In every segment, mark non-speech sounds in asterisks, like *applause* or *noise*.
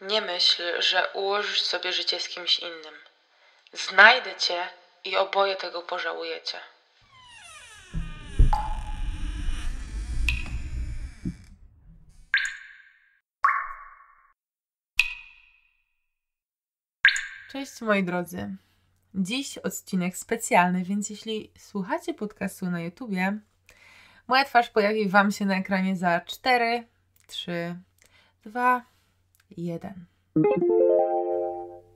Nie myśl, że ułożysz sobie życie z kimś innym. Znajdę cię i oboje tego pożałujecie. Cześć moi drodzy. Dziś odcinek specjalny, więc jeśli słuchacie podcastu na YouTubie, moja twarz pojawi Wam się na ekranie za 4, 3, 2, 1.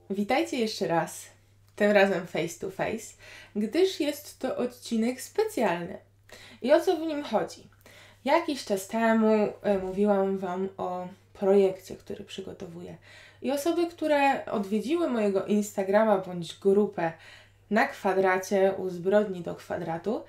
Witajcie jeszcze raz, tym razem face to face, gdyż jest to odcinek specjalny. I o co w nim chodzi? Jakiś czas temu e, mówiłam Wam o projekcie, który przygotowuję. I osoby, które odwiedziły mojego Instagrama bądź grupę na kwadracie u zbrodni do kwadratu,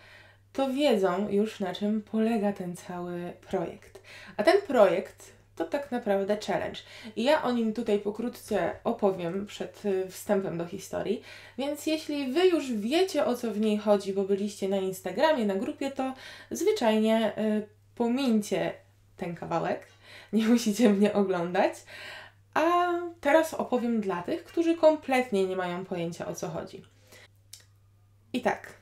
to wiedzą już na czym polega ten cały projekt. A ten projekt to tak naprawdę challenge. I ja o nim tutaj pokrótce opowiem przed y, wstępem do historii. Więc jeśli Wy już wiecie o co w niej chodzi, bo byliście na Instagramie, na grupie, to zwyczajnie y, pomińcie ten kawałek. Nie musicie mnie oglądać. A teraz opowiem dla tych, którzy kompletnie nie mają pojęcia o co chodzi. I tak.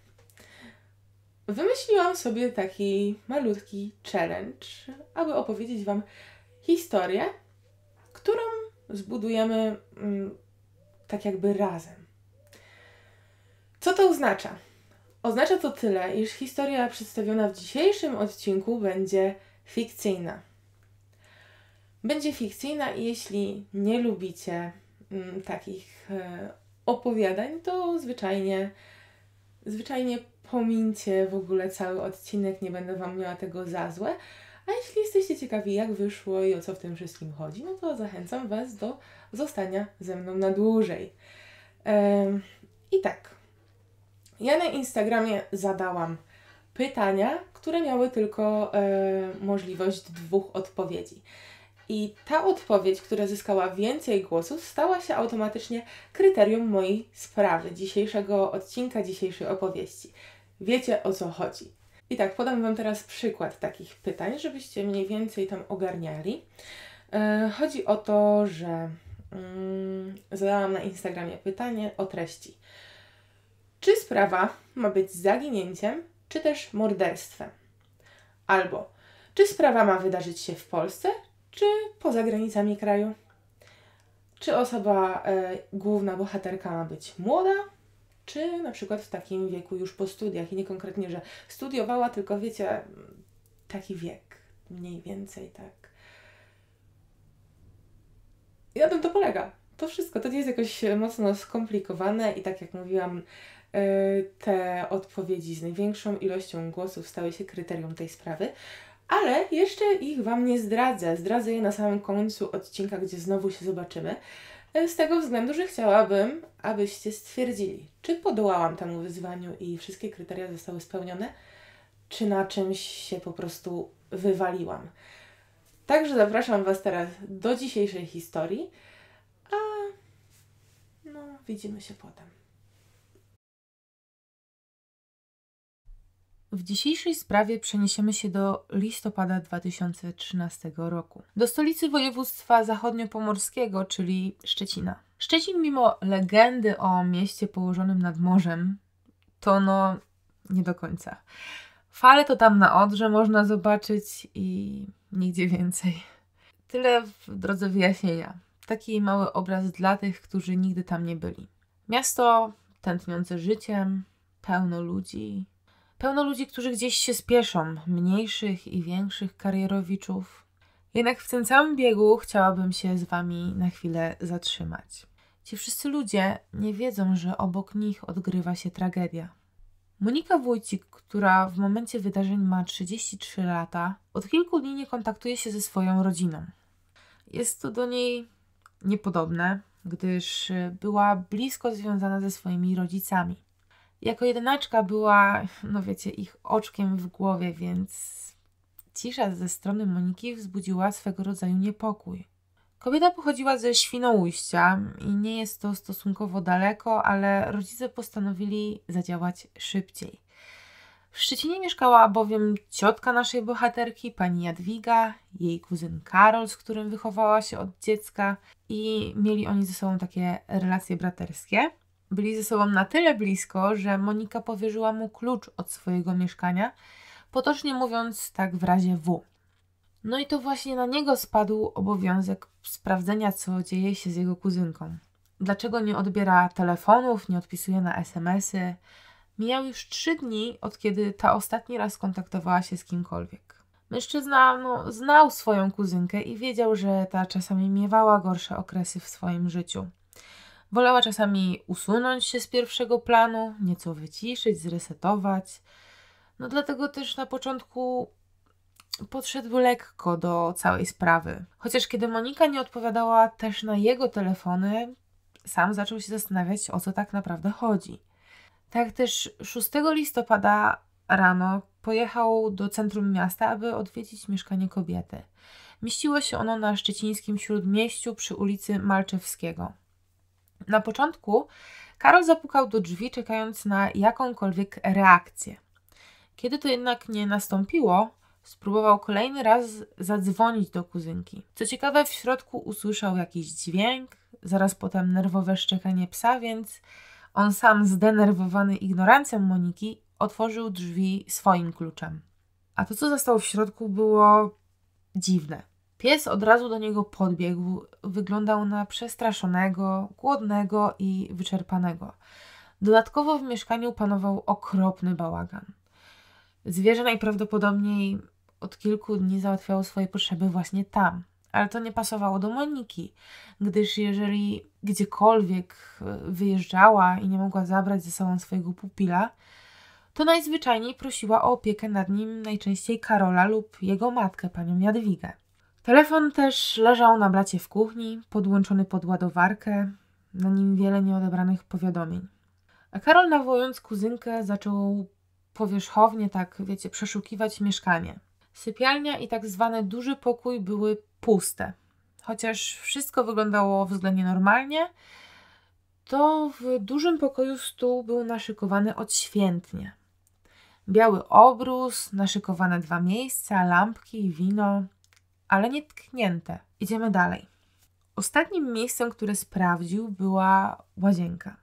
Wymyśliłam sobie taki malutki challenge, aby opowiedzieć Wam, historię, którą zbudujemy mm, tak jakby razem. Co to oznacza? Oznacza to tyle, iż historia przedstawiona w dzisiejszym odcinku będzie fikcyjna. Będzie fikcyjna i jeśli nie lubicie mm, takich e, opowiadań, to zwyczajnie, zwyczajnie pomincie w ogóle cały odcinek, nie będę Wam miała tego za złe. A jeśli jesteście ciekawi, jak wyszło i o co w tym wszystkim chodzi, no to zachęcam Was do zostania ze mną na dłużej. Ehm, I tak. Ja na Instagramie zadałam pytania, które miały tylko e, możliwość dwóch odpowiedzi. I ta odpowiedź, która zyskała więcej głosów, stała się automatycznie kryterium mojej sprawy, dzisiejszego odcinka, dzisiejszej opowieści. Wiecie o co chodzi. I tak, podam Wam teraz przykład takich pytań, żebyście mniej więcej tam ogarniali. E, chodzi o to, że mm, zadałam na Instagramie pytanie o treści. Czy sprawa ma być zaginięciem, czy też morderstwem? Albo czy sprawa ma wydarzyć się w Polsce, czy poza granicami kraju? Czy osoba, e, główna bohaterka ma być młoda, czy na przykład w takim wieku już po studiach i nie konkretnie, że studiowała, tylko wiecie, taki wiek, mniej więcej tak. I na tym to polega. To wszystko, to nie jest jakoś e, mocno skomplikowane i tak jak mówiłam, e, te odpowiedzi z największą ilością głosów stały się kryterium tej sprawy, ale jeszcze ich Wam nie zdradzę. Zdradzę je na samym końcu odcinka, gdzie znowu się zobaczymy. E, z tego względu, że chciałabym, abyście stwierdzili, czy podołałam temu wyzwaniu i wszystkie kryteria zostały spełnione, czy na czymś się po prostu wywaliłam. Także zapraszam Was teraz do dzisiejszej historii, a no, widzimy się potem. W dzisiejszej sprawie przeniesiemy się do listopada 2013 roku, do stolicy województwa zachodniopomorskiego, czyli Szczecina. Szczecin, mimo legendy o mieście położonym nad morzem, to no nie do końca. Fale to tam na Odrze można zobaczyć i nigdzie więcej. Tyle w drodze wyjaśnienia. Taki mały obraz dla tych, którzy nigdy tam nie byli. Miasto tętniące życiem, pełno ludzi, Pełno ludzi, którzy gdzieś się spieszą, mniejszych i większych karierowiczów. Jednak w tym całym biegu chciałabym się z Wami na chwilę zatrzymać. Ci wszyscy ludzie nie wiedzą, że obok nich odgrywa się tragedia. Monika Wójcik, która w momencie wydarzeń ma 33 lata, od kilku dni nie kontaktuje się ze swoją rodziną. Jest to do niej niepodobne, gdyż była blisko związana ze swoimi rodzicami. Jako jedynaczka była, no wiecie, ich oczkiem w głowie, więc cisza ze strony Moniki wzbudziła swego rodzaju niepokój. Kobieta pochodziła ze Świnoujścia i nie jest to stosunkowo daleko, ale rodzice postanowili zadziałać szybciej. W Szczecinie mieszkała bowiem ciotka naszej bohaterki, pani Jadwiga, jej kuzyn Karol, z którym wychowała się od dziecka i mieli oni ze sobą takie relacje braterskie. Byli ze sobą na tyle blisko, że Monika powierzyła mu klucz od swojego mieszkania, potocznie mówiąc tak w razie W. No i to właśnie na niego spadł obowiązek sprawdzenia, co dzieje się z jego kuzynką. Dlaczego nie odbiera telefonów, nie odpisuje na SMS-y? Mijał już trzy dni, od kiedy ta ostatni raz kontaktowała się z kimkolwiek. Mężczyzna no, znał swoją kuzynkę i wiedział, że ta czasami miewała gorsze okresy w swoim życiu. Wolała czasami usunąć się z pierwszego planu, nieco wyciszyć, zresetować. No dlatego też na początku podszedł lekko do całej sprawy. Chociaż kiedy Monika nie odpowiadała też na jego telefony, sam zaczął się zastanawiać, o co tak naprawdę chodzi. Tak też 6 listopada rano pojechał do centrum miasta, aby odwiedzić mieszkanie kobiety. Mieściło się ono na szczecińskim śródmieściu przy ulicy Malczewskiego. Na początku Karol zapukał do drzwi, czekając na jakąkolwiek reakcję. Kiedy to jednak nie nastąpiło, spróbował kolejny raz zadzwonić do kuzynki. Co ciekawe, w środku usłyszał jakiś dźwięk, zaraz potem nerwowe szczekanie psa, więc on sam, zdenerwowany ignorancją Moniki, otworzył drzwi swoim kluczem. A to, co zostało w środku, było dziwne. Pies od razu do niego podbiegł. Wyglądał na przestraszonego, głodnego i wyczerpanego. Dodatkowo w mieszkaniu panował okropny bałagan. Zwierzę najprawdopodobniej od kilku dni załatwiało swoje potrzeby właśnie tam. Ale to nie pasowało do Moniki, gdyż jeżeli gdziekolwiek e, wyjeżdżała i nie mogła zabrać ze sobą swojego pupila, to najzwyczajniej prosiła o opiekę nad nim najczęściej Karola lub jego matkę, panią Jadwigę. Telefon też leżał na blacie w kuchni, podłączony pod ładowarkę, na nim wiele nieodebranych powiadomień. A Karol, nawołując kuzynkę, zaczął powierzchownie, tak wiecie, przeszukiwać mieszkanie. Sypialnia i tak zwany duży pokój były puste. Chociaż wszystko wyglądało względnie normalnie, to w dużym pokoju stół był naszykowany odświętnie. Biały obrus, naszykowane dwa miejsca, lampki, wino ale nie tknięte. Idziemy dalej. Ostatnim miejscem, które sprawdził, była łazienka.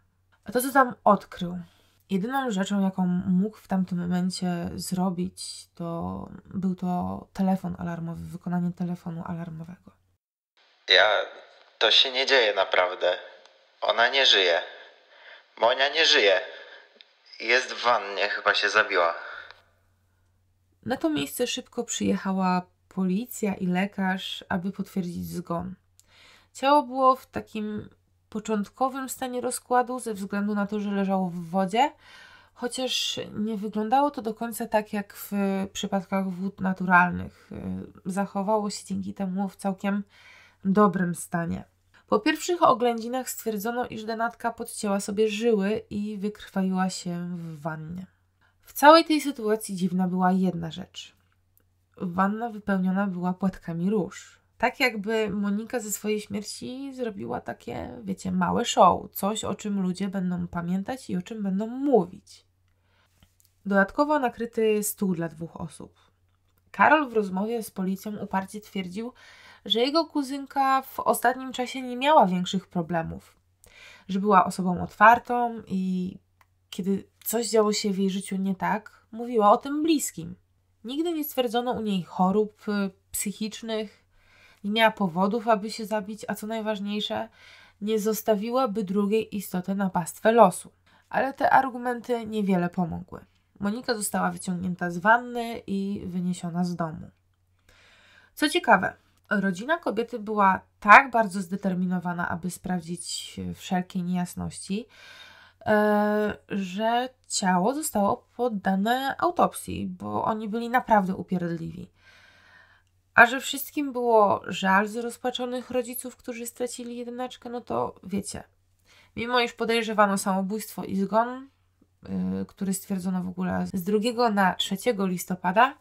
A to, co tam odkrył, Jedyną rzeczą, jaką mógł w tamtym momencie zrobić, to był to telefon alarmowy, wykonanie telefonu alarmowego. Ja, to się nie dzieje naprawdę. Ona nie żyje. Monia nie żyje. Jest w wannie, chyba się zabiła. Na to miejsce szybko przyjechała policja i lekarz, aby potwierdzić zgon. Ciało było w takim początkowym stanie rozkładu ze względu na to, że leżało w wodzie, chociaż nie wyglądało to do końca tak jak w przypadkach wód naturalnych. Zachowało się dzięki temu w całkiem dobrym stanie. Po pierwszych oględzinach stwierdzono, iż denatka podcięła sobie żyły i wykrwawiła się w wannie. W całej tej sytuacji dziwna była jedna rzecz wanna wypełniona była płatkami róż. Tak jakby Monika ze swojej śmierci zrobiła takie, wiecie, małe show, coś o czym ludzie będą pamiętać i o czym będą mówić. Dodatkowo nakryty stół dla dwóch osób. Karol w rozmowie z policją uparcie twierdził, że jego kuzynka w ostatnim czasie nie miała większych problemów, że była osobą otwartą i kiedy coś działo się w jej życiu nie tak, mówiła o tym bliskim. Nigdy nie stwierdzono u niej chorób y, psychicznych, nie miała powodów, aby się zabić, a co najważniejsze, nie zostawiłaby drugiej istoty na pastwę losu. Ale te argumenty niewiele pomogły. Monika została wyciągnięta z wanny i wyniesiona z domu. Co ciekawe, rodzina kobiety była tak bardzo zdeterminowana, aby sprawdzić y, wszelkie niejasności, E, że ciało zostało poddane autopsji, bo oni byli naprawdę upierdliwi. A że wszystkim było żal z rozpaczonych rodziców, którzy stracili jednaczkę, no to wiecie. Mimo iż podejrzewano samobójstwo i zgon, yy, który stwierdzono w ogóle z 2 na 3 listopada,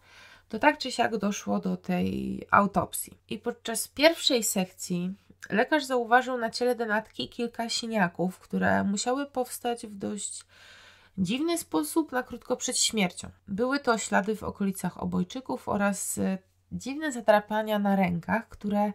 to tak czy siak doszło do tej autopsji. I podczas pierwszej sekcji Lekarz zauważył na ciele denatki kilka siniaków, które musiały powstać w dość dziwny sposób na krótko przed śmiercią. Były to ślady w okolicach obojczyków oraz e, dziwne zatrapania na rękach, które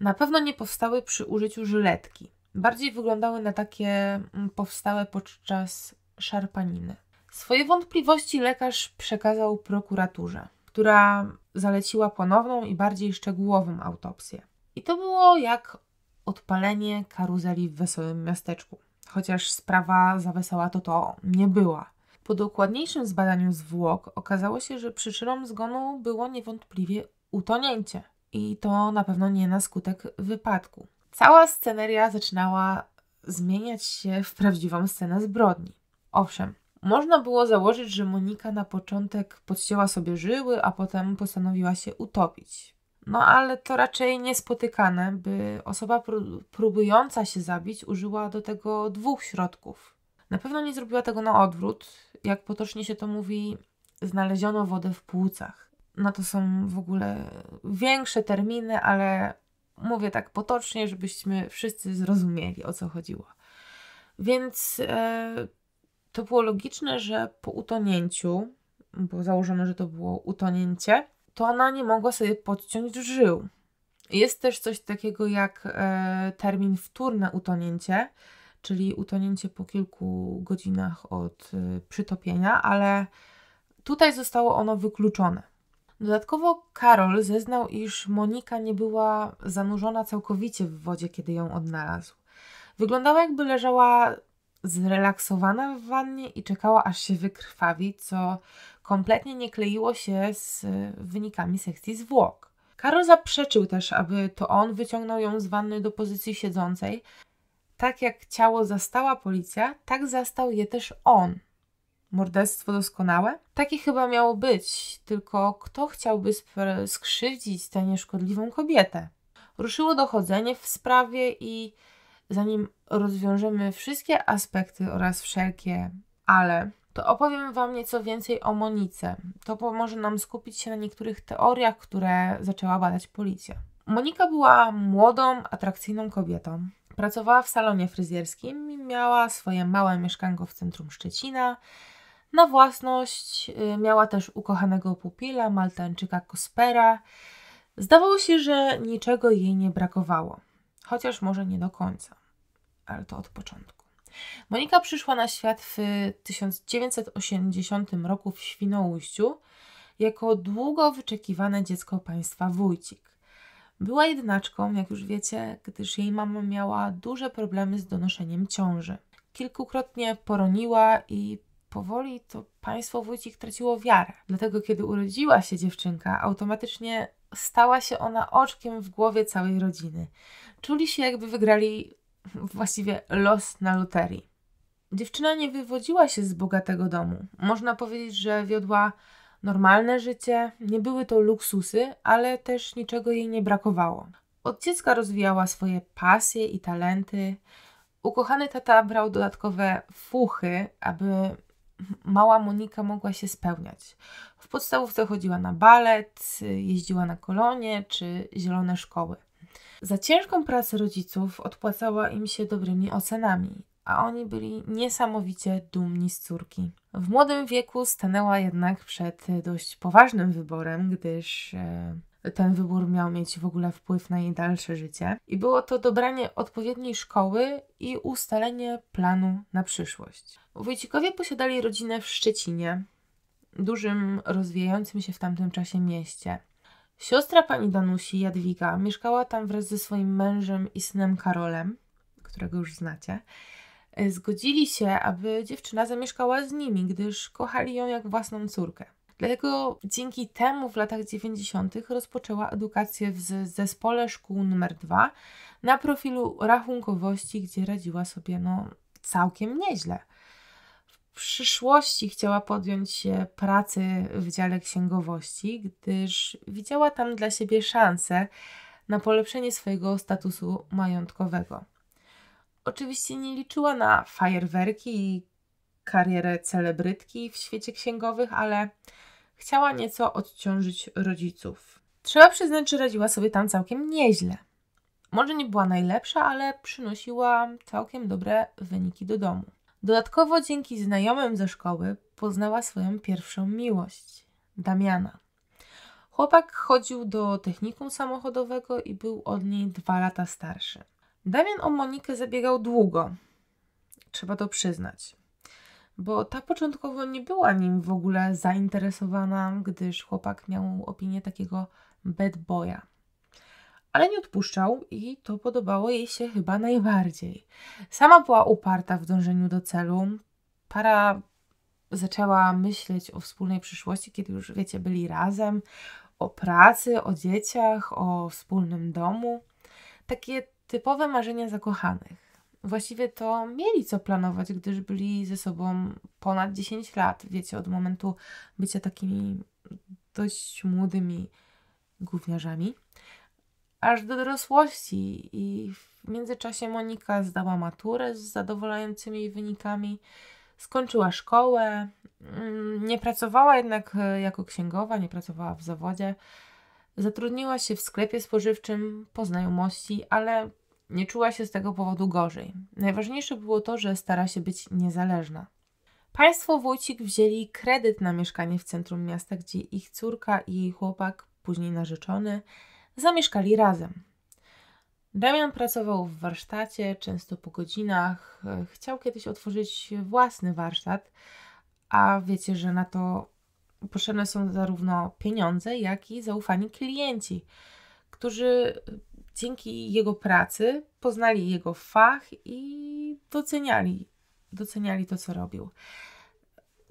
na pewno nie powstały przy użyciu żyletki. Bardziej wyglądały na takie mm, powstałe podczas szarpaniny. Swoje wątpliwości lekarz przekazał prokuraturze, która zaleciła ponowną i bardziej szczegółową autopsję. I to było jak odpalenie karuzeli w wesołym miasteczku. Chociaż sprawa za wesoła to to nie była. Po dokładniejszym zbadaniu zwłok okazało się, że przyczyną zgonu było niewątpliwie utonięcie. I to na pewno nie na skutek wypadku. Cała sceneria zaczynała zmieniać się w prawdziwą scenę zbrodni. Owszem, można było założyć, że Monika na początek podcięła sobie żyły, a potem postanowiła się utopić. No ale to raczej niespotykane, by osoba próbująca się zabić użyła do tego dwóch środków. Na pewno nie zrobiła tego na odwrót. Jak potocznie się to mówi, znaleziono wodę w płucach. No to są w ogóle większe terminy, ale mówię tak potocznie, żebyśmy wszyscy zrozumieli o co chodziło. Więc e, to było logiczne, że po utonięciu, bo założono, że to było utonięcie, to ona nie mogła sobie podciąć żył. Jest też coś takiego jak e, termin wtórne utonięcie, czyli utonięcie po kilku godzinach od e, przytopienia, ale tutaj zostało ono wykluczone. Dodatkowo Karol zeznał, iż Monika nie była zanurzona całkowicie w wodzie, kiedy ją odnalazł. Wyglądała jakby leżała zrelaksowana w wannie i czekała aż się wykrwawi, co kompletnie nie kleiło się z y, wynikami sekcji zwłok. Karol zaprzeczył też, aby to on wyciągnął ją z wanny do pozycji siedzącej. Tak jak ciało zastała policja, tak zastał je też on. Morderstwo doskonałe? Takie chyba miało być, tylko kto chciałby skrzywdzić tę nieszkodliwą kobietę? Ruszyło dochodzenie w sprawie i zanim rozwiążemy wszystkie aspekty oraz wszelkie ale, to opowiem Wam nieco więcej o Monice. To pomoże nam skupić się na niektórych teoriach, które zaczęła badać policja. Monika była młodą, atrakcyjną kobietą. Pracowała w salonie fryzjerskim i miała swoje małe mieszkanko w centrum Szczecina. Na własność y, miała też ukochanego pupila, Maltańczyka Kospera. Zdawało się, że niczego jej nie brakowało chociaż może nie do końca, ale to od początku. Monika przyszła na świat w 1980 roku w Świnoujściu jako długo wyczekiwane dziecko państwa Wójcik. Była jednaczką, jak już wiecie, gdyż jej mama miała duże problemy z donoszeniem ciąży. Kilkukrotnie poroniła i powoli to państwo Wójcik traciło wiarę. Dlatego, kiedy urodziła się dziewczynka, automatycznie stała się ona oczkiem w głowie całej rodziny. Czuli się, jakby wygrali właściwie los na loterii. Dziewczyna nie wywodziła się z bogatego domu. Można powiedzieć, że wiodła normalne życie, nie były to luksusy, ale też niczego jej nie brakowało. Od dziecka rozwijała swoje pasje i talenty. Ukochany tata brał dodatkowe fuchy, aby mała Monika mogła się spełniać podstawówce chodziła na balet, jeździła na kolonie czy zielone szkoły. Za ciężką pracę rodziców odpłacała im się dobrymi ocenami, a oni byli niesamowicie dumni z córki. W młodym wieku stanęła jednak przed dość poważnym wyborem, gdyż e, ten wybór miał mieć w ogóle wpływ na jej dalsze życie. I było to dobranie odpowiedniej szkoły i ustalenie planu na przyszłość. Wójcikowie posiadali rodzinę w Szczecinie, dużym, rozwijającym się w tamtym czasie mieście. Siostra pani Danusi, Jadwiga, mieszkała tam wraz ze swoim mężem i synem Karolem, którego już znacie. E, zgodzili się, aby dziewczyna zamieszkała z nimi, gdyż kochali ją jak własną córkę. Dlatego dzięki temu w latach 90. rozpoczęła edukację w zespole szkół numer 2 na profilu rachunkowości, gdzie radziła sobie no, całkiem nieźle przyszłości chciała podjąć się pracy w dziale księgowości, gdyż widziała tam dla siebie szansę na polepszenie swojego statusu majątkowego. Oczywiście nie liczyła na fajerwerki i karierę celebrytki w świecie księgowych, ale chciała nieco odciążyć rodziców. Trzeba przyznać, że radziła sobie tam całkiem nieźle. Może nie była najlepsza, ale przynosiła całkiem dobre wyniki do domu. Dodatkowo dzięki znajomym ze szkoły poznała swoją pierwszą miłość Damiana. Chłopak chodził do technikum samochodowego i był od niej dwa lata starszy. Damian o Monikę zabiegał długo, trzeba to przyznać, bo ta początkowo nie była nim w ogóle zainteresowana, gdyż chłopak miał opinię takiego bad boya ale nie odpuszczał i to podobało jej się chyba najbardziej. Sama była uparta w dążeniu do celu. Para zaczęła myśleć o wspólnej przyszłości, kiedy już, wiecie, byli razem, o pracy, o dzieciach, o wspólnym domu. Takie typowe marzenia zakochanych. Właściwie to mieli co planować, gdyż byli ze sobą ponad 10 lat, wiecie, od momentu bycia takimi dość młodymi gówniarzami aż do dorosłości i w międzyczasie Monika zdała maturę z zadowalającymi wynikami, skończyła szkołę, mm, nie pracowała jednak e, jako księgowa, nie pracowała w zawodzie. Zatrudniła się w sklepie spożywczym po znajomości, ale nie czuła się z tego powodu gorzej. Najważniejsze było to, że stara się być niezależna. Państwo Wójcik wzięli kredyt na mieszkanie w centrum miasta, gdzie ich córka i jej chłopak, później narzeczony, zamieszkali razem. Damian pracował w warsztacie, często po godzinach. Chciał kiedyś otworzyć własny warsztat, a wiecie, że na to potrzebne są zarówno pieniądze, jak i zaufani klienci, którzy dzięki jego pracy poznali jego fach i doceniali, doceniali to, co robił.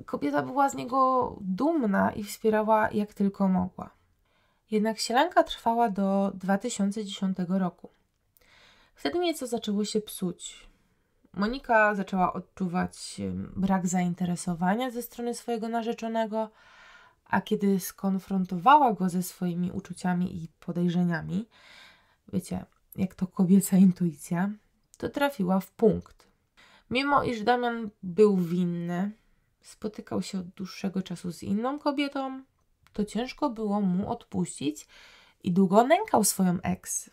Kobieta była z niego dumna i wspierała jak tylko mogła. Jednak sielanka trwała do 2010 roku. Wtedy nieco zaczęło się psuć. Monika zaczęła odczuwać brak zainteresowania ze strony swojego narzeczonego, a kiedy skonfrontowała go ze swoimi uczuciami i podejrzeniami, wiecie, jak to kobieca intuicja, to trafiła w punkt. Mimo iż Damian był winny, spotykał się od dłuższego czasu z inną kobietą, to ciężko było mu odpuścić i długo nękał swoją ex.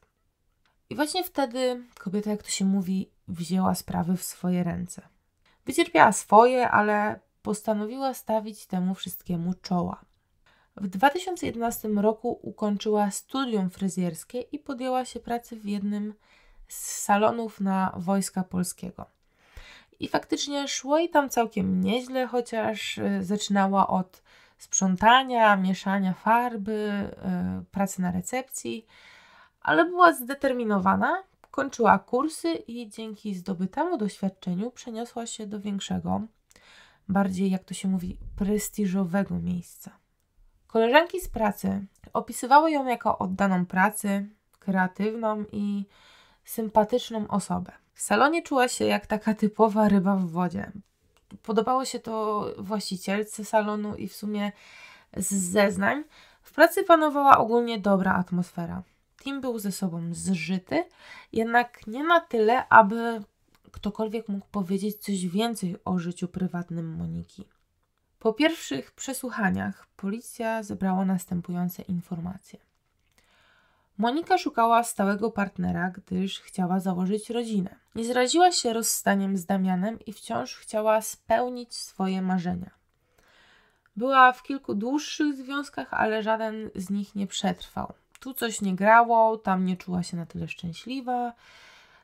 I właśnie wtedy kobieta, jak to się mówi, wzięła sprawy w swoje ręce. Wycierpiała swoje, ale postanowiła stawić temu wszystkiemu czoła. W 2011 roku ukończyła studium fryzjerskie i podjęła się pracy w jednym z salonów na Wojska Polskiego. I faktycznie szło jej tam całkiem nieźle, chociaż e, zaczynała od sprzątania, mieszania farby, y, pracy na recepcji, ale była zdeterminowana, kończyła kursy i dzięki zdobytemu doświadczeniu przeniosła się do większego, bardziej jak to się mówi, prestiżowego miejsca. Koleżanki z pracy opisywały ją jako oddaną pracy, kreatywną i sympatyczną osobę. W salonie czuła się jak taka typowa ryba w wodzie podobało się to właścicielce salonu i w sumie z zeznań, w pracy panowała ogólnie dobra atmosfera. Tim był ze sobą zżyty, jednak nie na tyle, aby ktokolwiek mógł powiedzieć coś więcej o życiu prywatnym Moniki. Po pierwszych przesłuchaniach policja zebrała następujące informacje. Monika szukała stałego partnera, gdyż chciała założyć rodzinę. Nie zraziła się rozstaniem z Damianem i wciąż chciała spełnić swoje marzenia. Była w kilku dłuższych związkach, ale żaden z nich nie przetrwał. Tu coś nie grało, tam nie czuła się na tyle szczęśliwa,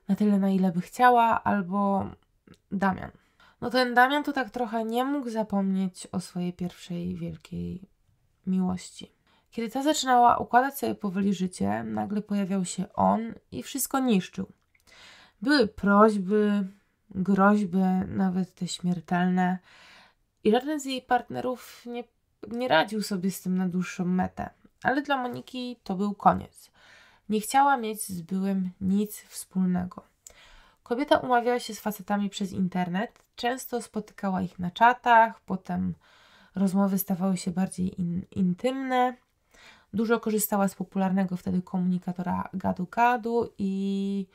na tyle na ile by chciała, albo Damian. No ten Damian to tak trochę nie mógł zapomnieć o swojej pierwszej wielkiej miłości. Kiedy ta zaczynała układać sobie powoli życie, nagle pojawiał się on i wszystko niszczył. Były prośby, groźby, nawet te śmiertelne, i żaden z jej partnerów nie, nie radził sobie z tym na dłuższą metę. Ale dla Moniki to był koniec. Nie chciała mieć z byłym nic wspólnego. Kobieta umawiała się z facetami przez internet, często spotykała ich na czatach, potem rozmowy stawały się bardziej in, intymne. Dużo korzystała z popularnego wtedy komunikatora gadu-gadu i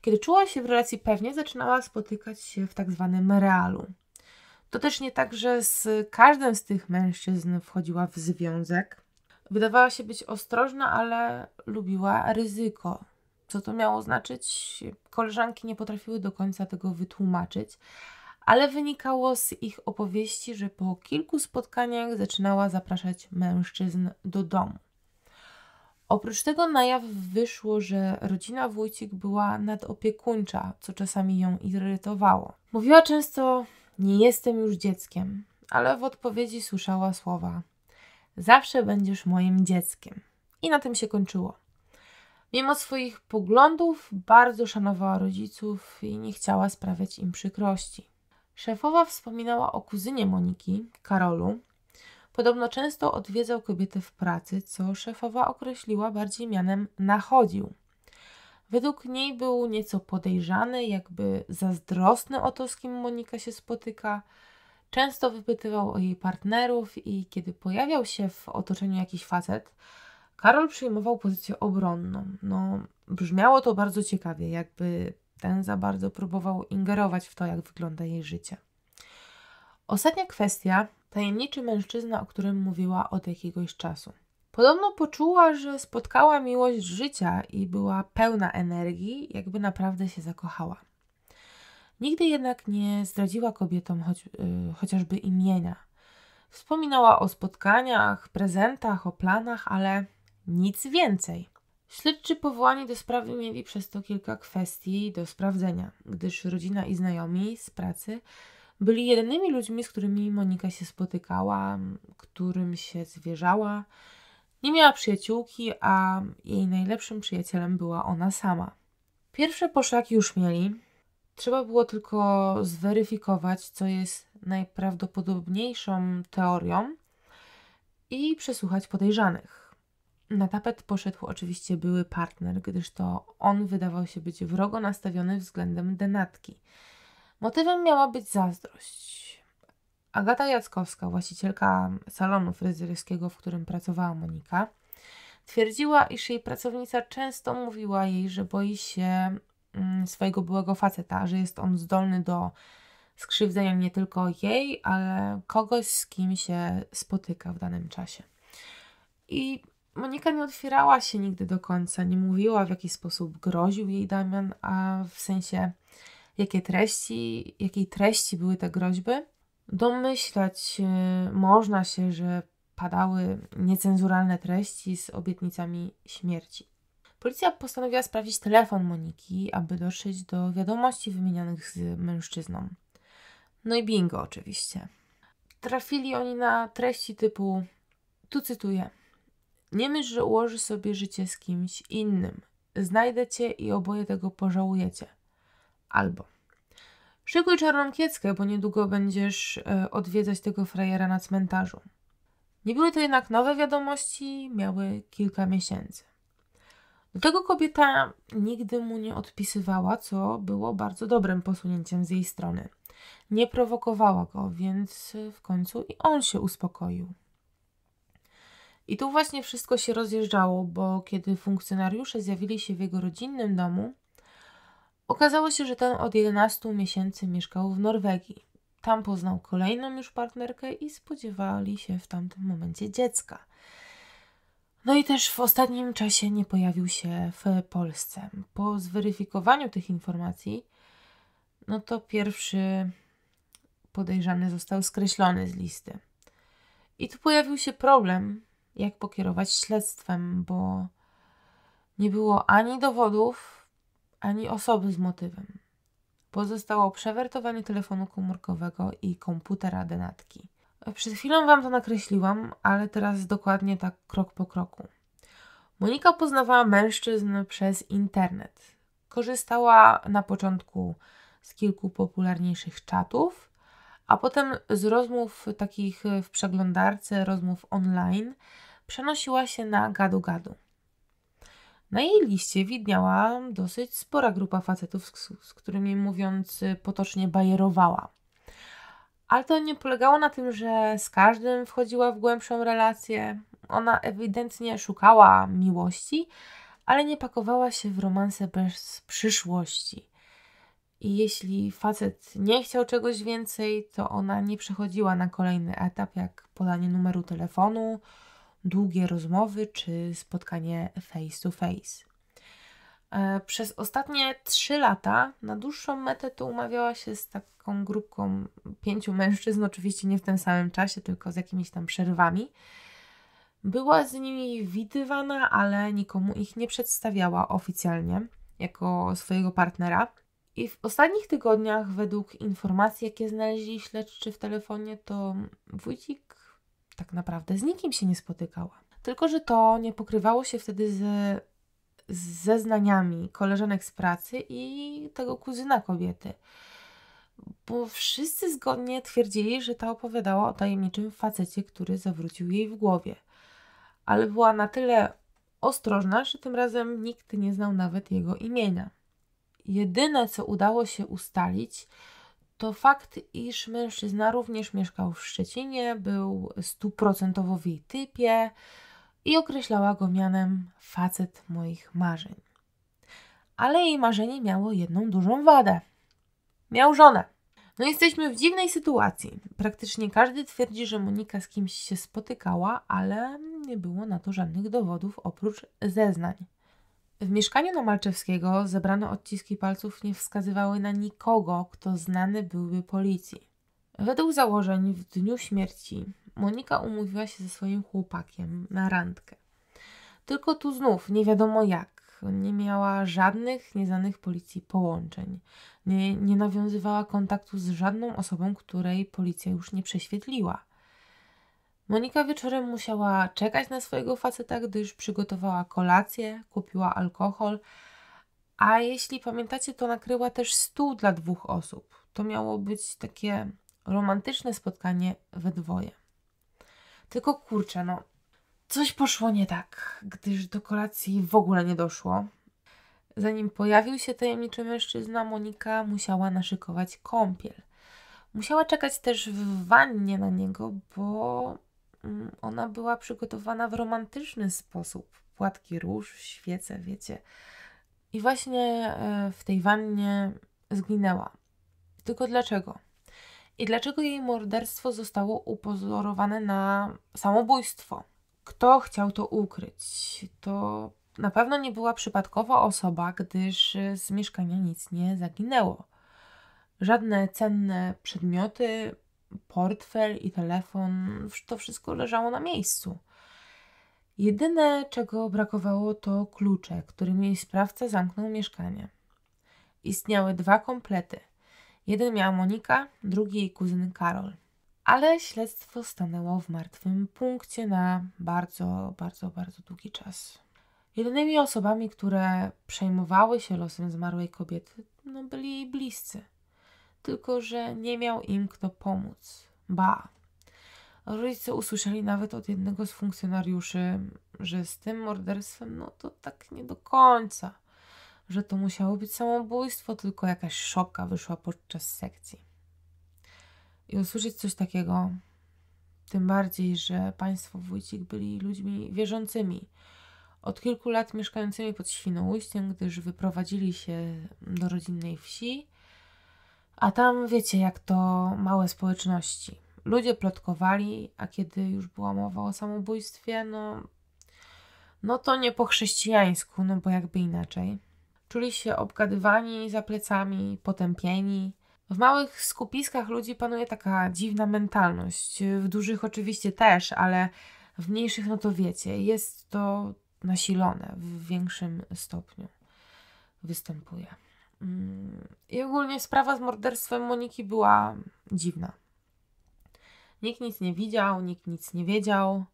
kiedy czuła się w relacji pewnie, zaczynała spotykać się w tak zwanym realu. To też nie tak, że z każdym z tych mężczyzn wchodziła w związek. Wydawała się być ostrożna, ale lubiła ryzyko. Co to miało znaczyć? Koleżanki nie potrafiły do końca tego wytłumaczyć, ale wynikało z ich opowieści, że po kilku spotkaniach zaczynała zapraszać mężczyzn do domu. Oprócz tego na jaw wyszło, że rodzina Wójcik była nadopiekuńcza, co czasami ją irytowało. Mówiła często: Nie jestem już dzieckiem, ale w odpowiedzi słyszała słowa: Zawsze będziesz moim dzieckiem. I na tym się kończyło. Mimo swoich poglądów, bardzo szanowała rodziców i nie chciała sprawiać im przykrości. Szefowa wspominała o kuzynie Moniki, Karolu, Podobno często odwiedzał kobiety w pracy, co szefowa określiła bardziej mianem nachodził. Według niej był nieco podejrzany, jakby zazdrosny o to, z kim Monika się spotyka. Często wypytywał o jej partnerów i kiedy pojawiał się w otoczeniu jakiś facet, Karol przyjmował pozycję obronną. No, brzmiało to bardzo ciekawie, jakby ten za bardzo próbował ingerować w to, jak wygląda jej życie. Ostatnia kwestia, tajemniczy mężczyzna, o którym mówiła od jakiegoś czasu. Podobno poczuła, że spotkała miłość życia i była pełna energii, jakby naprawdę się zakochała. Nigdy jednak nie zdradziła kobietom choć, yy, chociażby imienia. Wspominała o spotkaniach, prezentach, o planach, ale nic więcej. Śledczy powołani do sprawy mieli przez to kilka kwestii do sprawdzenia, gdyż rodzina i znajomi z pracy byli jedynymi ludźmi, z którymi Monika się spotykała, którym się zwierzała. Nie miała przyjaciółki, a jej najlepszym przyjacielem była ona sama. Pierwsze poszlaki już mieli. Trzeba było tylko zweryfikować, co jest najprawdopodobniejszą teorią i przesłuchać podejrzanych. Na tapet poszedł oczywiście były partner, gdyż to on wydawał się być wrogo nastawiony względem denatki – Motywem miała być zazdrość. Agata Jackowska, właścicielka salonu fryzjerskiego, w którym pracowała Monika, twierdziła, iż jej pracownica często mówiła jej, że boi się mm, swojego byłego faceta, że jest on zdolny do skrzywdzenia nie tylko jej, ale kogoś, z kim się spotyka w danym czasie. I Monika nie otwierała się nigdy do końca, nie mówiła w jaki sposób groził jej Damian, a w sensie jakie treści, jakiej treści były te groźby. Domyślać e, można się, że padały niecenzuralne treści z obietnicami śmierci. Policja postanowiła sprawdzić telefon Moniki, aby dotrzeć do wiadomości wymienionych z mężczyzną. No i bingo oczywiście. Trafili oni na treści typu, tu cytuję, nie myśl, że ułoży sobie życie z kimś innym. Znajdę cię i oboje tego pożałujecie albo. Szykuj czarną kieckę, bo niedługo będziesz e, odwiedzać tego frajera na cmentarzu. Nie były to jednak nowe wiadomości, miały kilka miesięcy. Do tego kobieta nigdy mu nie odpisywała, co było bardzo dobrym posunięciem z jej strony. Nie prowokowała go, więc w końcu i on się uspokoił. I tu właśnie wszystko się rozjeżdżało, bo kiedy funkcjonariusze zjawili się w jego rodzinnym domu, Okazało się, że ten od 11 miesięcy mieszkał w Norwegii. Tam poznał kolejną już partnerkę i spodziewali się w tamtym momencie dziecka. No i też w ostatnim czasie nie pojawił się w Polsce. Po zweryfikowaniu tych informacji, no to pierwszy podejrzany został skreślony z listy. I tu pojawił się problem, jak pokierować śledztwem, bo nie było ani dowodów, ani osoby z motywem. Pozostało przewertowanie telefonu komórkowego i komputera denatki. Przed chwilą Wam to nakreśliłam, ale teraz dokładnie tak krok po kroku. Monika poznawała mężczyzn przez internet. Korzystała na początku z kilku popularniejszych czatów, a potem z rozmów takich w przeglądarce, rozmów online, przenosiła się na gadu-gadu. Na no jej liście widniała dosyć spora grupa facetów, z, z którymi mówiąc y, potocznie bajerowała. Ale to nie polegało na tym, że z każdym wchodziła w głębszą relację. Ona ewidentnie szukała miłości, ale nie pakowała się w romanse bez przyszłości. I jeśli facet nie chciał czegoś więcej, to ona nie przechodziła na kolejny etap, jak podanie numeru telefonu, długie rozmowy czy spotkanie face to face. E, przez ostatnie 3 lata na dłuższą metę to umawiała się z taką grupką pięciu mężczyzn, oczywiście nie w tym samym czasie, tylko z jakimiś tam przerwami. Była z nimi widywana, ale nikomu ich nie przedstawiała oficjalnie jako swojego partnera. I w ostatnich tygodniach, według informacji, jakie znaleźli śledczy w telefonie, to wójcik tak naprawdę z nikim się nie spotykała. Tylko, że to nie pokrywało się wtedy z, z zeznaniami koleżanek z pracy i tego kuzyna kobiety. Bo wszyscy zgodnie twierdzili, że ta opowiadała o tajemniczym facecie, który zawrócił jej w głowie. Ale była na tyle ostrożna, że tym razem nikt nie znał nawet jego imienia. Jedyne, co udało się ustalić, to fakt, iż mężczyzna również mieszkał w Szczecinie, był stuprocentowo w jej typie i określała go mianem facet moich marzeń. Ale jej marzenie miało jedną dużą wadę. Miał żonę. No jesteśmy w dziwnej sytuacji. Praktycznie każdy twierdzi, że Monika z kimś się spotykała, ale nie było na to żadnych dowodów oprócz zeznań. W mieszkaniu Malczewskiego zebrane odciski palców nie wskazywały na nikogo, kto znany byłby policji. Według założeń w dniu śmierci Monika umówiła się ze swoim chłopakiem na randkę. Tylko tu znów nie wiadomo jak. Nie miała żadnych nieznanych policji połączeń. Nie, nie nawiązywała kontaktu z żadną osobą, której policja już nie prześwietliła. Monika wieczorem musiała czekać na swojego faceta, gdyż przygotowała kolację, kupiła alkohol, a jeśli pamiętacie, to nakryła też stół dla dwóch osób. To miało być takie romantyczne spotkanie we dwoje. Tylko kurczę, no, coś poszło nie tak, gdyż do kolacji w ogóle nie doszło. Zanim pojawił się tajemniczy mężczyzna, Monika musiała naszykować kąpiel. Musiała czekać też w wannie na niego, bo Y, ona była przygotowana w romantyczny sposób. Płatki róż, świece, wiecie. I właśnie y, w tej wannie zginęła. Tylko dlaczego? I dlaczego jej morderstwo zostało upozorowane na samobójstwo? Kto chciał to ukryć? To na pewno nie była przypadkowa osoba, gdyż y, z mieszkania nic nie zaginęło. Żadne cenne przedmioty, portfel i telefon, to wszystko leżało na miejscu. Jedyne, czego brakowało, to klucze, którymi sprawca zamknął mieszkanie. Istniały dwa komplety. Jeden miała Monika, drugi jej kuzyn Karol. Ale śledztwo stanęło w martwym punkcie na bardzo, bardzo, bardzo długi czas. Jedynymi osobami, które przejmowały się losem zmarłej kobiety, no, byli jej bliscy – tylko że nie miał im kto pomóc. Ba. Rodzice usłyszeli nawet od jednego z funkcjonariuszy, że z tym morderstwem, no to tak nie do końca, że to musiało być samobójstwo, tylko jakaś szopka wyszła podczas sekcji. I usłyszeć coś takiego, tym bardziej, że państwo Wójcik byli ludźmi wierzącymi, od kilku lat mieszkającymi pod Świnoujściem, gdyż wyprowadzili się do rodzinnej wsi a tam wiecie, jak to małe społeczności. Ludzie plotkowali, a kiedy już była mowa o samobójstwie, no, no to nie po chrześcijańsku, no bo jakby inaczej. Czuli się obgadywani za plecami, potępieni. W małych skupiskach ludzi panuje taka dziwna mentalność. W dużych oczywiście też, ale w mniejszych, no to wiecie, jest to nasilone w większym stopniu. Występuje. Mm, I ogólnie sprawa z morderstwem Moniki była dziwna. Nikt nic nie widział, nikt nic nie wiedział.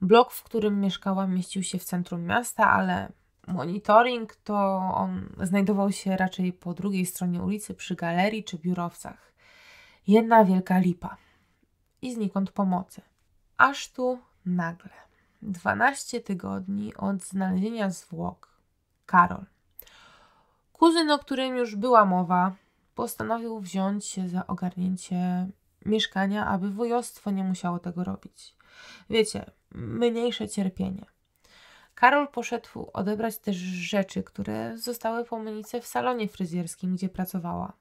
Blok, w którym mieszkała, mieścił się w centrum miasta, ale monitoring to on znajdował się raczej po drugiej stronie ulicy, przy galerii czy biurowcach. Jedna wielka lipa i znikąd pomocy. Aż tu nagle. 12 tygodni od znalezienia zwłok Karol Kuzyn, o którym już była mowa, postanowił wziąć się za ogarnięcie mieszkania, aby wujostwo nie musiało tego robić. Wiecie, mniejsze cierpienie. Karol poszedł odebrać też rzeczy, które zostały po Monice w salonie fryzjerskim, gdzie pracowała.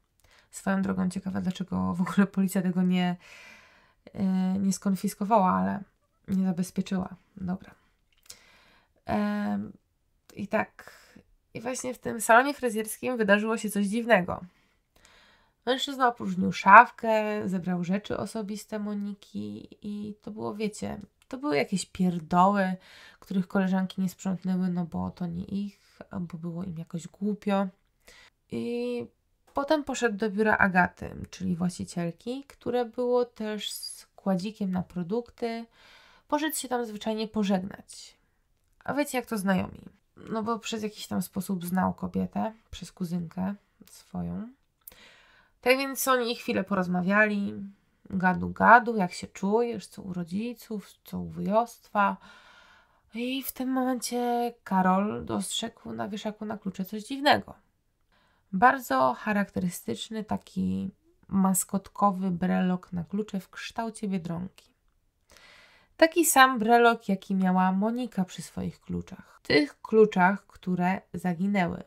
Swoją drogą ciekawa, dlaczego w ogóle policja tego nie, yy, nie skonfiskowała, ale nie zabezpieczyła. Dobra. Yy, I tak i właśnie w tym salonie fryzjerskim wydarzyło się coś dziwnego. Mężczyzna opróżnił szafkę, zebrał rzeczy osobiste Moniki i to było, wiecie, to były jakieś pierdoły, których koleżanki nie sprzątnęły, no bo to nie ich, albo było im jakoś głupio. I potem poszedł do biura Agaty, czyli właścicielki, które było też składzikiem na produkty. Poszedł się tam zwyczajnie pożegnać. A wiecie, jak to znajomi no bo przez jakiś tam sposób znał kobietę, przez kuzynkę swoją. Tak więc oni chwilę porozmawiali, gadu gadu, jak się czujesz, co u rodziców, co u wyjostwa. I w tym momencie Karol dostrzegł na wieszaku na klucze coś dziwnego. Bardzo charakterystyczny taki maskotkowy brelok na klucze w kształcie biedronki. Taki sam brelok, jaki miała Monika przy swoich kluczach. Tych kluczach, które zaginęły.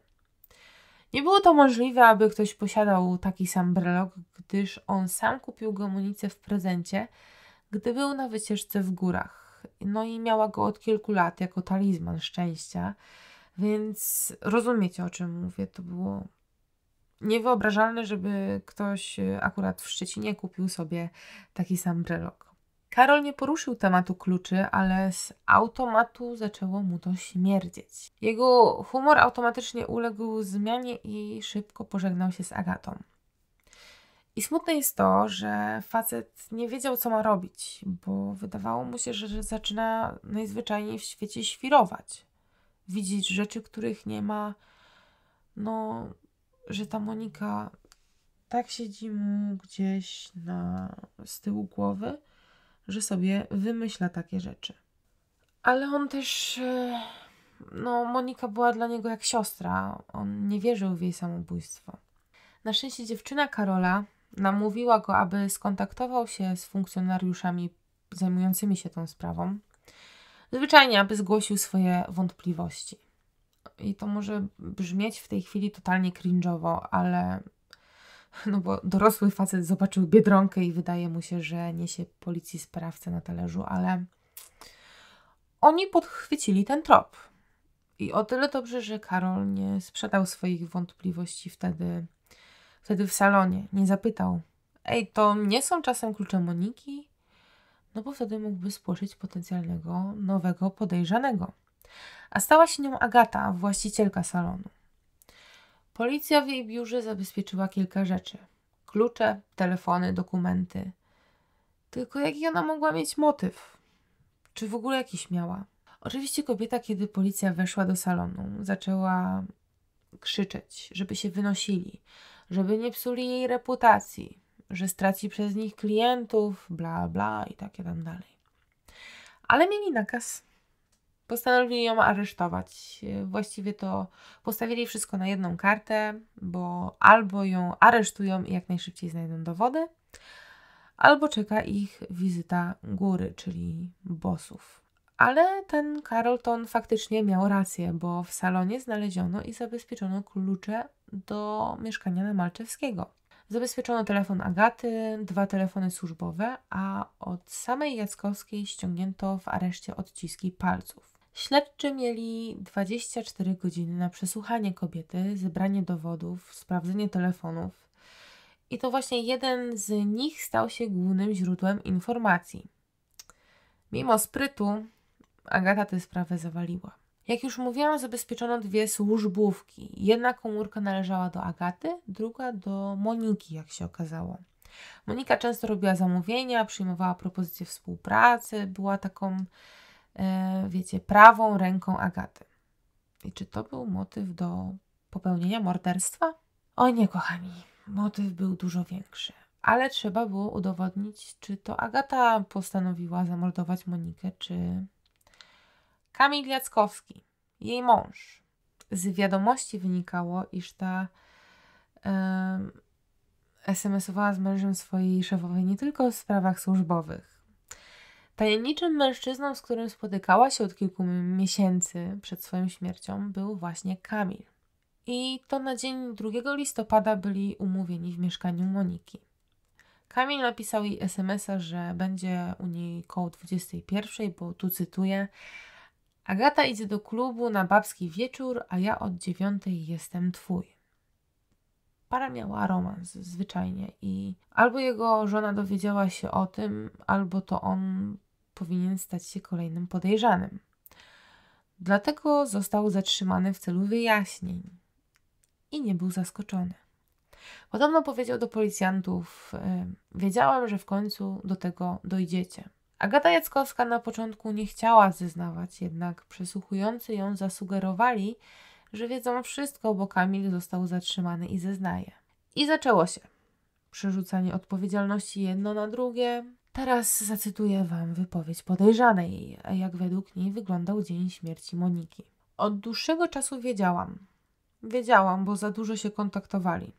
Nie było to możliwe, aby ktoś posiadał taki sam brelok, gdyż on sam kupił go Monice w prezencie, gdy był na wycieczce w górach. No i miała go od kilku lat jako talizman szczęścia, więc rozumiecie o czym mówię. To było niewyobrażalne, żeby ktoś akurat w Szczecinie kupił sobie taki sam brelok. Karol nie poruszył tematu kluczy, ale z automatu zaczęło mu to śmierdzieć. Jego humor automatycznie uległ zmianie i szybko pożegnał się z Agatą. I smutne jest to, że facet nie wiedział, co ma robić, bo wydawało mu się, że zaczyna najzwyczajniej w świecie świrować. Widzieć rzeczy, których nie ma. No, że ta Monika tak siedzi mu gdzieś na, z tyłu głowy, że sobie wymyśla takie rzeczy. Ale on też. E, no, Monika była dla niego jak siostra. On nie wierzył w jej samobójstwo. Na szczęście dziewczyna Karola namówiła go, aby skontaktował się z funkcjonariuszami zajmującymi się tą sprawą. Zwyczajnie, aby zgłosił swoje wątpliwości. I to może brzmieć w tej chwili totalnie cringe'owo, ale no bo dorosły facet zobaczył biedronkę i wydaje mu się, że niesie policji sprawcę na talerzu, ale oni podchwycili ten trop. I o tyle dobrze, że Karol nie sprzedał swoich wątpliwości wtedy, wtedy w salonie. Nie zapytał, ej, to nie są czasem klucze Moniki? No bo wtedy mógłby spłoszyć potencjalnego nowego podejrzanego. A stała się nią Agata, właścicielka salonu. Policja w jej biurze zabezpieczyła kilka rzeczy: klucze, telefony, dokumenty. Tylko jaki ona mogła mieć motyw? Czy w ogóle jakiś miała? Oczywiście kobieta, kiedy policja weszła do salonu, zaczęła krzyczeć, żeby się wynosili, żeby nie psuli jej reputacji, że straci przez nich klientów, bla bla i takie tam dalej. Ale mieli nakaz. Postanowili ją aresztować. Właściwie to postawili wszystko na jedną kartę, bo albo ją aresztują i jak najszybciej znajdą dowody, albo czeka ich wizyta góry, czyli bosów. Ale ten Carlton faktycznie miał rację, bo w salonie znaleziono i zabezpieczono klucze do mieszkania na Malczewskiego. Zabezpieczono telefon Agaty, dwa telefony służbowe, a od samej Jackowskiej ściągnięto w areszcie odciski palców. Śledczy mieli 24 godziny na przesłuchanie kobiety, zebranie dowodów, sprawdzenie telefonów. I to właśnie jeden z nich stał się głównym źródłem informacji. Mimo sprytu, Agata tę sprawę zawaliła. Jak już mówiłam, zabezpieczono dwie służbówki. Jedna komórka należała do Agaty, druga do Moniki, jak się okazało. Monika często robiła zamówienia, przyjmowała propozycje współpracy, była taką E, wiecie, prawą ręką Agaty. I czy to był motyw do popełnienia morderstwa? O nie, kochani, motyw był dużo większy. Ale trzeba było udowodnić, czy to Agata postanowiła zamordować Monikę, czy Kamil Jackowski, jej mąż. Z wiadomości wynikało, iż ta SMSowała SMS-owała z mężem swojej szefowej nie tylko w sprawach służbowych, Tajemniczym mężczyzną, z którym spotykała się od kilku miesięcy przed swoją śmiercią, był właśnie Kamil. I to na dzień 2 listopada byli umówieni w mieszkaniu Moniki. Kamil napisał jej SMS-a, że będzie u niej koło 21, bo tu cytuję: Agata idzie do klubu na babski wieczór, a ja od 9 jestem twój para miała romans zwyczajnie i albo jego żona dowiedziała się o tym, albo to on powinien stać się kolejnym podejrzanym. Dlatego został zatrzymany w celu wyjaśnień i nie był zaskoczony. Podobno powiedział do policjantów: y, "Wiedziałam, że w końcu do tego dojdziecie. Agata Jackowska na początku nie chciała zeznawać, jednak przesłuchujący ją zasugerowali, że wiedzą wszystko, bo Kamil został zatrzymany i zeznaje. I zaczęło się. Przerzucanie odpowiedzialności jedno na drugie, Teraz zacytuję Wam wypowiedź podejrzanej, jak według niej wyglądał dzień śmierci Moniki. Od dłuższego czasu wiedziałam. Wiedziałam, bo za dużo się kontaktowali.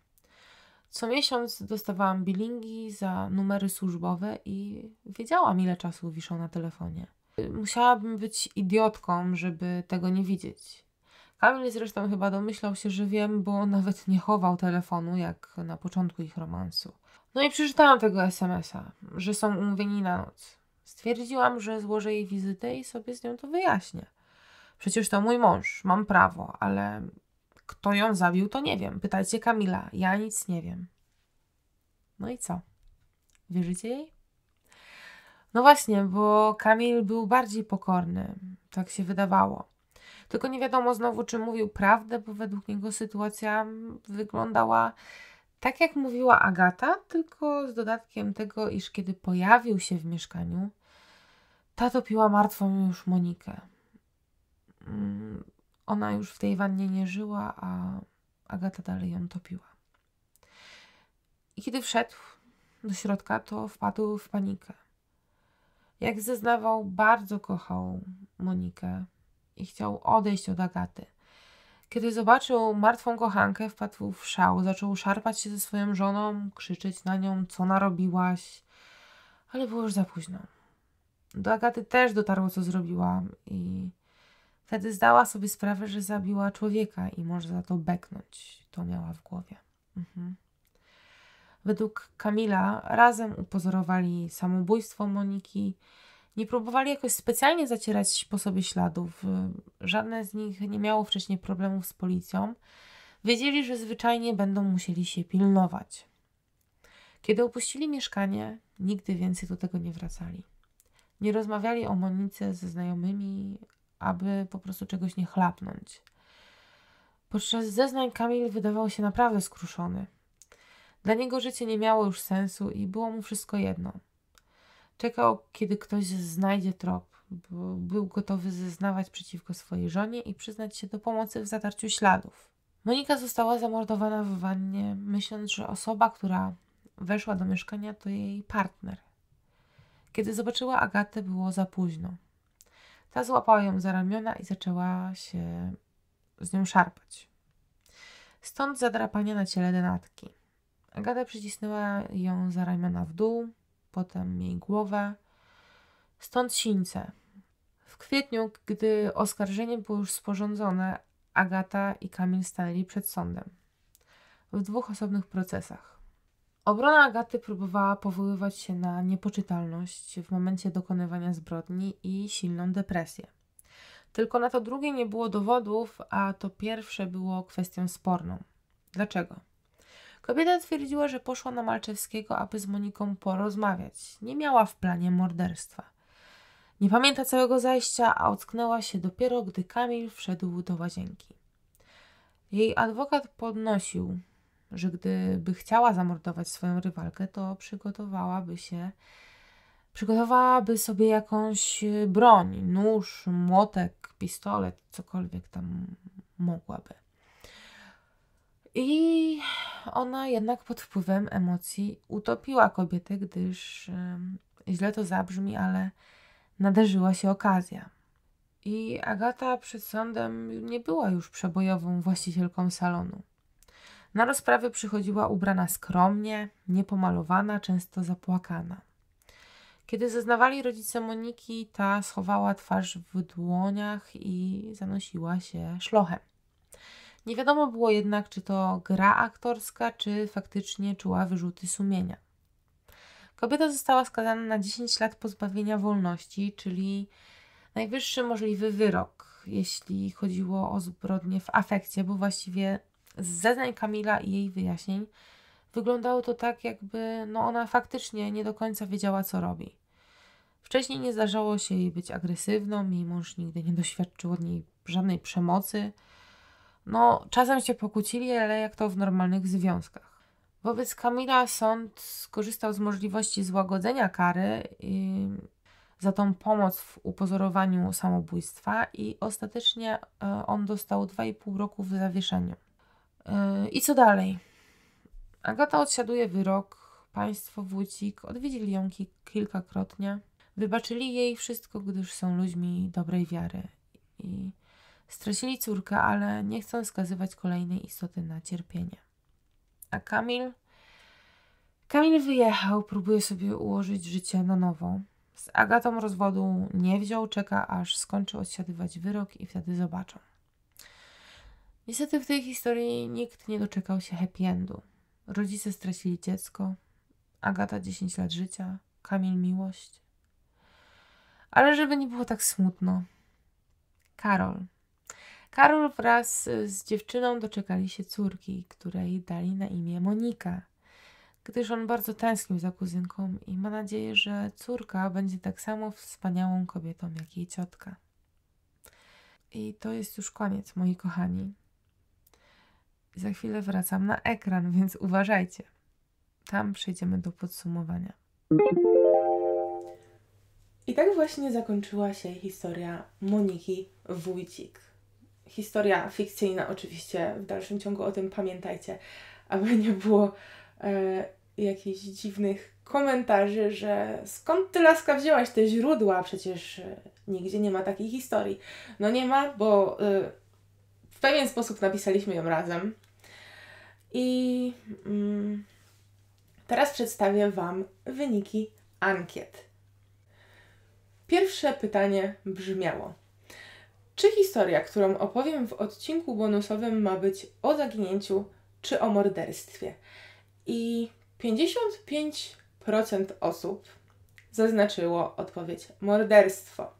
Co miesiąc dostawałam bilingi za numery służbowe i wiedziałam, ile czasu wiszą na telefonie. Musiałabym być idiotką, żeby tego nie widzieć. Kamil zresztą chyba domyślał się, że wiem, bo nawet nie chował telefonu, jak na początku ich romansu. No i przeczytałam tego SMS-a, że są umówieni na noc. Stwierdziłam, że złożę jej wizytę i sobie z nią to wyjaśnię. Przecież to mój mąż, mam prawo, ale kto ją zabił, to nie wiem. Pytajcie Kamila, ja nic nie wiem. No i co? Wierzycie jej? No właśnie, bo Kamil był bardziej pokorny, tak się wydawało. Tylko nie wiadomo znowu, czy mówił prawdę, bo według niego sytuacja wyglądała tak jak mówiła Agata, tylko z dodatkiem tego, iż kiedy pojawił się w mieszkaniu, tato piła martwą już Monikę. Mm, ona już w tej wannie nie żyła, a Agata dalej ją topiła. I kiedy wszedł do środka, to wpadł w panikę. Jak zeznawał, bardzo kochał Monikę i chciał odejść od Agaty – kiedy zobaczył martwą kochankę, wpadł w szał, zaczął szarpać się ze swoją żoną, krzyczeć na nią, co narobiłaś, ale było już za późno. Do Agaty też dotarło, co zrobiła i wtedy zdała sobie sprawę, że zabiła człowieka i może za to beknąć. To miała w głowie. Mhm. Według Kamila razem upozorowali samobójstwo Moniki, nie próbowali jakoś specjalnie zacierać po sobie śladów. Żadne z nich nie miało wcześniej problemów z policją. Wiedzieli, że zwyczajnie będą musieli się pilnować. Kiedy opuścili mieszkanie, nigdy więcej do tego nie wracali. Nie rozmawiali o Monice ze znajomymi, aby po prostu czegoś nie chlapnąć. Podczas zeznań Kamil wydawał się naprawdę skruszony. Dla niego życie nie miało już sensu i było mu wszystko jedno. Czekał, kiedy ktoś znajdzie trop. Był gotowy zeznawać przeciwko swojej żonie i przyznać się do pomocy w zatarciu śladów. Monika została zamordowana w wannie, myśląc, że osoba, która weszła do mieszkania, to jej partner. Kiedy zobaczyła Agatę, było za późno. Ta złapała ją za ramiona i zaczęła się z nią szarpać. Stąd zadrapanie na ciele denatki. Agata przycisnęła ją za ramiona w dół, potem jej głowę. Stąd sińce. W kwietniu, gdy oskarżenie było już sporządzone, Agata i Kamil stanęli przed sądem. W dwóch osobnych procesach. Obrona Agaty próbowała powoływać się na niepoczytalność w momencie dokonywania zbrodni i silną depresję. Tylko na to drugie nie było dowodów, a to pierwsze było kwestią sporną. Dlaczego? Kobieta twierdziła, że poszła na Malczewskiego, aby z Moniką porozmawiać. Nie miała w planie morderstwa. Nie pamięta całego zajścia, a ocknęła się dopiero, gdy Kamil wszedł do łazienki. Jej adwokat podnosił, że gdyby chciała zamordować swoją rywalkę, to przygotowałaby się, przygotowałaby sobie jakąś broń, nóż, młotek, pistolet, cokolwiek tam mogłaby. I ona jednak pod wpływem emocji utopiła kobietę, gdyż źle to zabrzmi, ale nadarzyła się okazja. I Agata przed sądem nie była już przebojową właścicielką salonu. Na rozprawy przychodziła ubrana skromnie, niepomalowana, często zapłakana. Kiedy zeznawali rodzice Moniki, ta schowała twarz w dłoniach i zanosiła się szlochem. Nie wiadomo było jednak, czy to gra aktorska, czy faktycznie czuła wyrzuty sumienia. Kobieta została skazana na 10 lat pozbawienia wolności, czyli najwyższy możliwy wyrok, jeśli chodziło o zbrodnie w afekcie, bo właściwie z zeznań Kamila i jej wyjaśnień wyglądało to tak, jakby no ona faktycznie nie do końca wiedziała, co robi. Wcześniej nie zdarzało się jej być agresywną, jej mąż nigdy nie doświadczył od niej żadnej przemocy – no, czasem się pokłócili, ale jak to w normalnych związkach. Wobec Kamila sąd skorzystał z możliwości złagodzenia kary za tą pomoc w upozorowaniu samobójstwa i ostatecznie e, on dostał 2,5 roku w zawieszeniu. E, I co dalej? Agata odsiaduje wyrok, państwo Wójcik odwiedzili ją kilkakrotnie. Wybaczyli jej wszystko, gdyż są ludźmi dobrej wiary. I Stracili córkę, ale nie chcą skazywać kolejnej istoty na cierpienie. A Kamil? Kamil wyjechał, próbuje sobie ułożyć życie na nowo. Z Agatą rozwodu nie wziął, czeka aż skończy odsiadywać wyrok i wtedy zobaczą. Niestety w tej historii nikt nie doczekał się happy endu. Rodzice stracili dziecko, Agata 10 lat życia, Kamil miłość. Ale żeby nie było tak smutno. Karol, Karol wraz y, z dziewczyną doczekali się córki, której dali na imię Monika, gdyż on bardzo tęsknił za kuzynką i ma nadzieję, że córka będzie tak samo wspaniałą kobietą jak jej ciotka. I to jest już koniec, moi kochani. Za chwilę wracam na ekran, *laughs* więc uważajcie. Tam przejdziemy do podsumowania. I tak właśnie zakończyła się historia Moniki Wójcik historia fikcyjna, oczywiście, w dalszym ciągu o tym pamiętajcie, aby nie było e, jakichś dziwnych komentarzy, że skąd ty laska wzięłaś te źródła? Przecież e, nigdzie nie ma takiej historii. No nie ma, bo e, w pewien sposób napisaliśmy ją razem. I mm, teraz przedstawię Wam wyniki ankiet. Pierwsze pytanie brzmiało: czy historia, którą opowiem w odcinku bonusowym, ma być o zaginięciu czy o morderstwie? I 55% osób zaznaczyło odpowiedź morderstwo.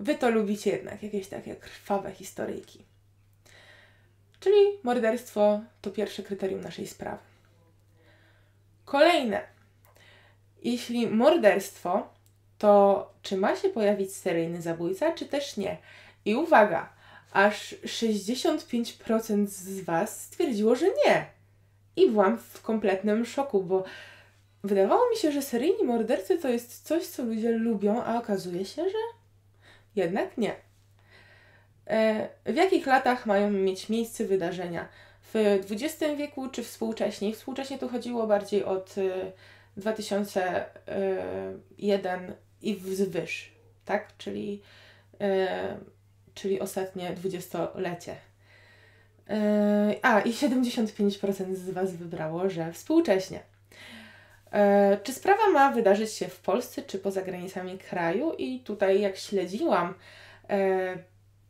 Wy to lubicie jednak, jakieś takie krwawe historyjki. Czyli morderstwo to pierwsze kryterium naszej sprawy. Kolejne. Jeśli morderstwo to czy ma się pojawić seryjny zabójca, czy też nie? I uwaga, aż 65% z Was stwierdziło, że nie. I byłam w kompletnym szoku, bo wydawało mi się, że seryjni mordercy to jest coś, co ludzie lubią, a okazuje się, że jednak nie. E, w jakich latach mają mieć miejsce wydarzenia? W XX wieku czy współcześnie? Współcześnie tu chodziło bardziej od 2001 e, i wzwyż, tak? Czyli, e, czyli ostatnie dwudziestolecie. E, a, i 75% z Was wybrało, że współcześnie. E, czy sprawa ma wydarzyć się w Polsce, czy poza granicami kraju? I tutaj, jak śledziłam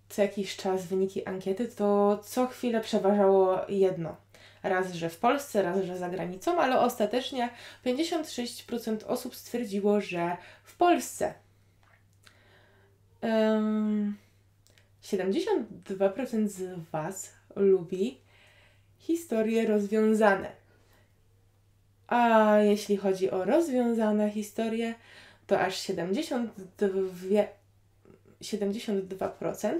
co jakiś czas wyniki ankiety, to co chwilę przeważało jedno raz, że w Polsce, raz, że za granicą, ale ostatecznie 56% osób stwierdziło, że w Polsce. 72% z Was lubi historie rozwiązane. A jeśli chodzi o rozwiązane historie, to aż 72, 72%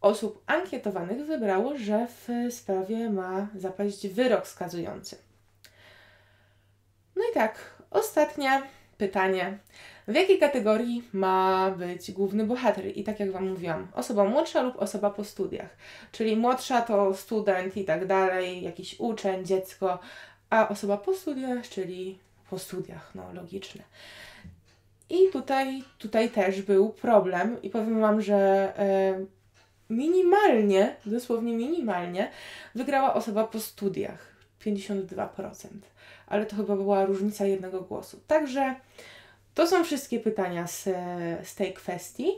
osób ankietowanych wybrało, że w sprawie ma zapaść wyrok skazujący. No i tak, ostatnie pytanie. W jakiej kategorii ma być główny bohater? I tak jak Wam mówiłam, osoba młodsza lub osoba po studiach. Czyli młodsza to student i tak dalej, jakiś uczeń, dziecko, a osoba po studiach, czyli po studiach, no logiczne. I tutaj, tutaj też był problem i powiem Wam, że yy, minimalnie, dosłownie minimalnie, wygrała osoba po studiach 52%, ale to chyba była różnica jednego głosu. Także to są wszystkie pytania z, z tej kwestii.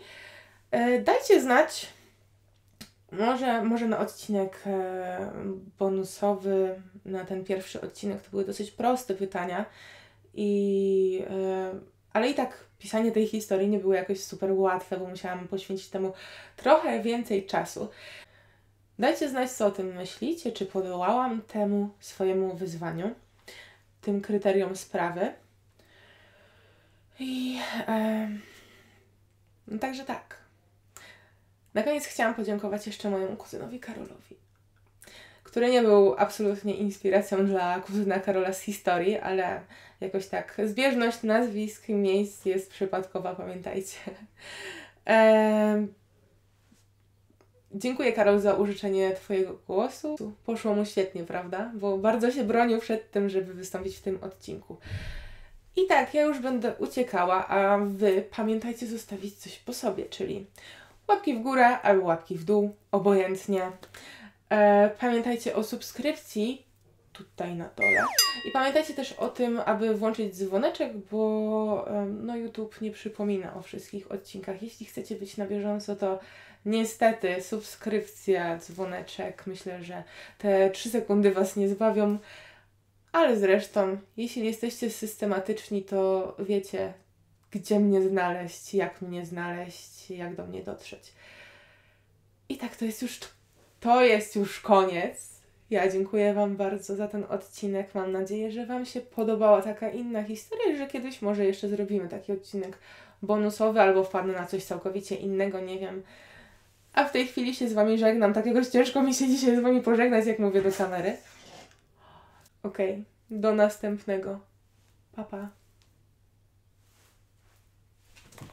E, dajcie znać, może, może na odcinek e, bonusowy, na ten pierwszy odcinek, to były dosyć proste pytania, i, e, ale i tak pisanie tej historii nie było jakoś super łatwe, bo musiałam poświęcić temu trochę więcej czasu. Dajcie znać, co o tym myślicie, czy podołałam temu swojemu wyzwaniu, tym kryterium sprawy. I e, także tak. Na koniec chciałam podziękować jeszcze mojemu kuzynowi Karolowi który nie był absolutnie inspiracją dla kuzyna Karola z historii, ale jakoś tak zbieżność nazwisk i miejsc jest przypadkowa, pamiętajcie. *laughs* Dziękuję Karol za użyczenie Twojego głosu. Poszło mu świetnie, prawda? Bo bardzo się bronił przed tym, żeby wystąpić w tym odcinku. I tak, ja już będę uciekała, a Wy pamiętajcie zostawić coś po sobie, czyli łapki w górę albo łapki w dół, obojętnie. E, pamiętajcie o subskrypcji tutaj na dole. I pamiętajcie też o tym, aby włączyć dzwoneczek, bo no, YouTube nie przypomina o wszystkich odcinkach. Jeśli chcecie być na bieżąco, to niestety subskrypcja, dzwoneczek, myślę, że te 3 sekundy Was nie zbawią. Ale zresztą, jeśli jesteście systematyczni, to wiecie, gdzie mnie znaleźć, jak mnie znaleźć, jak do mnie dotrzeć. I tak to jest już to jest już koniec. Ja dziękuję Wam bardzo za ten odcinek. Mam nadzieję, że Wam się podobała taka inna historia, że kiedyś może jeszcze zrobimy taki odcinek bonusowy albo wpadnę na coś całkowicie innego, nie wiem. A w tej chwili się z Wami żegnam. Takiego ciężko mi się dzisiaj z Wami pożegnać, jak mówię do kamery. Okej, okay. do następnego. Pa, pa.